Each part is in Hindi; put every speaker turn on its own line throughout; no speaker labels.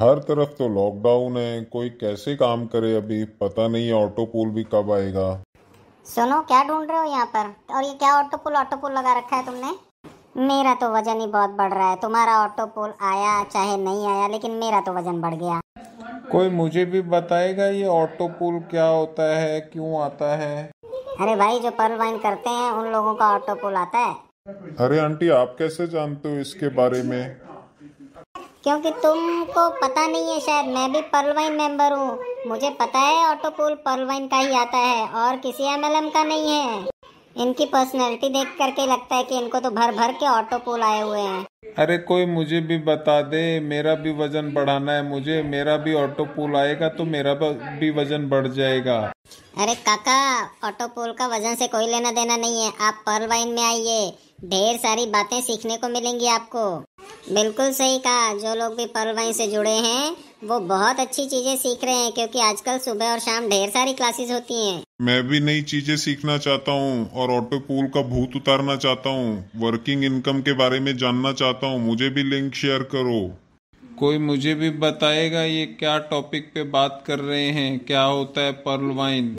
हर
तरफ तो लॉकडाउन है कोई कैसे काम करे अभी पता नहीं ऑटो पुल भी कब आएगा
सुनो क्या ढूंढ रहे हो यहाँ पर और ये क्या ऑटो पुल ऑटो पुल लगा रखा है तुमने मेरा तो वजन ही बहुत बढ़ रहा है तुम्हारा ऑटो पुल आया चाहे नहीं आया लेकिन मेरा तो वजन बढ़ गया
कोई मुझे भी बताएगा ये ऑटो पुल क्या होता है क्यों आता है
अरे भाई जो पर्ल वाइन करते हैं उन लोगों का ऑटो पुल आता है
अरे आंटी आप कैसे जानते हो इसके बारे में
क्योंकि तुमको पता नहीं है शायद मैं भी पर्लवाइन मेंबर हूँ मुझे पता है ऑटो पुल पर्लवाइन का ही आता है और किसी एमएलएम का नहीं है इनकी पर्सनैलिटी देख करके लगता है कि इनको तो भर भर के ऑटो पुल आए हुए हैं
अरे कोई मुझे भी बता दे मेरा भी वजन बढ़ाना है मुझे मेरा भी ऑटो पुल आएगा तो मेरा भी वजन बढ़ जाएगा
अरे काका ऑटो पुल का वजन से कोई लेना देना नहीं है आप पर्लवाइन में आइए ढेर सारी बातें सीखने को मिलेंगी आपको बिल्कुल सही कहा जो लोग भी पर्ल वाइन से जुड़े हैं वो बहुत अच्छी चीजें सीख रहे हैं क्योंकि आजकल सुबह और शाम ढेर सारी क्लासेस होती हैं
मैं भी नई चीजें सीखना चाहता हूँ और ऑटो पूल का भूत उतारना चाहता हूँ वर्किंग इनकम के बारे में जानना चाहता हूँ मुझे भी लिंक शेयर करो कोई मुझे भी बताएगा ये क्या टॉपिक पे बात कर रहे हैं क्या होता है पर्ल वाइन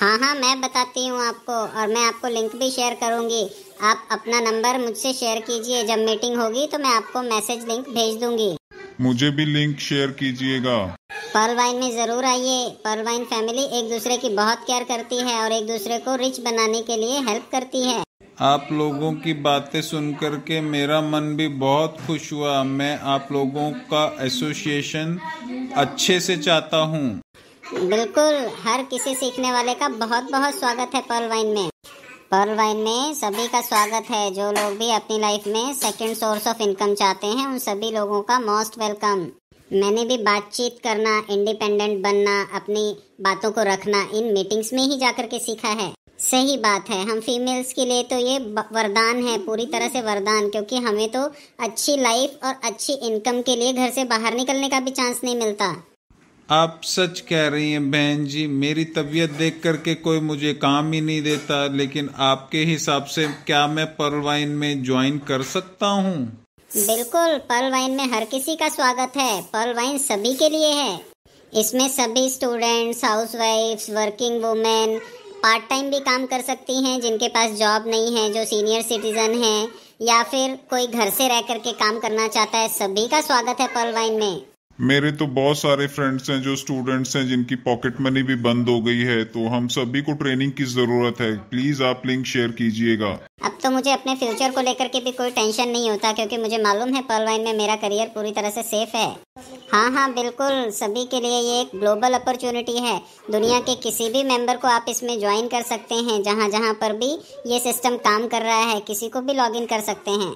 हाँ हाँ मैं बताती हूँ आपको और मैं आपको लिंक भी शेयर करूँगी आप अपना नंबर मुझसे शेयर कीजिए जब मीटिंग होगी तो मैं आपको मैसेज लिंक भेज दूंगी
मुझे भी लिंक शेयर कीजिएगा
पर्ल वाइन में ज़रूर आइए पर्ल वाइन फैमिली एक दूसरे की बहुत केयर करती है और एक दूसरे को रिच बनाने के लिए हेल्प करती है
आप लोगों की बातें सुन कर के मेरा मन भी बहुत खुश हुआ मैं आप लोगों का एसोसिएशन अच्छे से चाहता हूँ
बिल्कुल हर किसी सीखने वाले का बहुत बहुत स्वागत है पर्ल वाइन में पर्ल वाइन में सभी का स्वागत है जो लोग भी अपनी लाइफ में सेकंड सोर्स ऑफ इनकम चाहते हैं उन सभी लोगों का मोस्ट वेलकम मैंने भी बातचीत करना इंडिपेंडेंट बनना अपनी बातों को रखना इन मीटिंग्स में ही जाकर के सीखा है सही बात है हम फीमेल्स के लिए तो ये वरदान है पूरी तरह से वरदान क्योंकि हमें तो अच्छी लाइफ और अच्छी इनकम के लिए घर से बाहर निकलने का भी चांस नहीं मिलता
आप सच कह रही हैं बहन जी मेरी तबीयत देख करके कोई मुझे काम ही नहीं देता लेकिन आपके हिसाब से क्या मैं पर्लवाइन में ज्वाइन कर सकता हूँ
बिल्कुल पर्लवाइन में हर किसी का स्वागत है पर्लवाइन सभी के लिए है इसमें सभी students house wife working women part time भी काम कर सकती हैं जिनके पास जॉब नहीं है जो सीनियर सिटीज़न हैं या फिर कोई घर से रह करके काम करना चाहता है सभी का स्वागत है पर्लवाइन में
मेरे तो बहुत सारे फ्रेंड्स हैं जो स्टूडेंट्स हैं जिनकी पॉकेट मनी भी बंद हो गई है तो हम सभी को ट्रेनिंग की जरूरत है प्लीज आप लिंक शेयर कीजिएगा
अब तो मुझे अपने फ्यूचर को लेकर के भी कोई टेंशन नहीं होता क्योंकि मुझे मालूम है पर्लवाइन में मेरा करियर पूरी तरह से सेफ है हाँ हाँ बिल्कुल सभी के लिए ये एक ग्लोबल अपॉर्चुनिटी है दुनिया के किसी भी मेंबर को आप इसमें ज्वाइन कर सकते हैं जहाँ जहाँ पर भी ये सिस्टम काम कर रहा है किसी को भी इन कर सकते हैं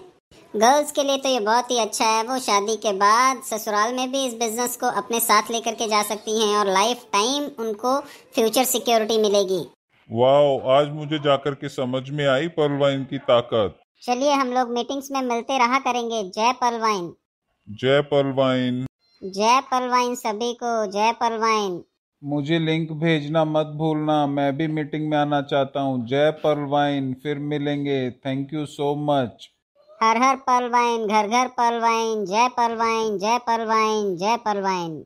गर्ल्स के लिए तो ये बहुत ही अच्छा है वो शादी के बाद ससुराल में भी इस बिज़नेस को अपने साथ लेकर के जा सकती हैं और लाइफ टाइम उनको फ्यूचर सिक्योरिटी मिलेगी
वाह आज मुझे जाकर के समझ में आई पर्लवाइन की ताकत
चलिए हम लोग मीटिंग्स में मिलते रहा करेंगे जय पर्लवाइन
जय पर्लवाइन
जय पर्लवाइन सभी को जय पर्लवाइन
मुझे लिंक
भेजना मत भूलना मैं भी मीटिंग में आना चाहता हूँ जय पर्लवाइन फिर मिलेंगे थैंक यू सो मच
हर हर पलवाइन घर घर पलवाइन जय पलवाइन जय पलवाइन जय पलवाइन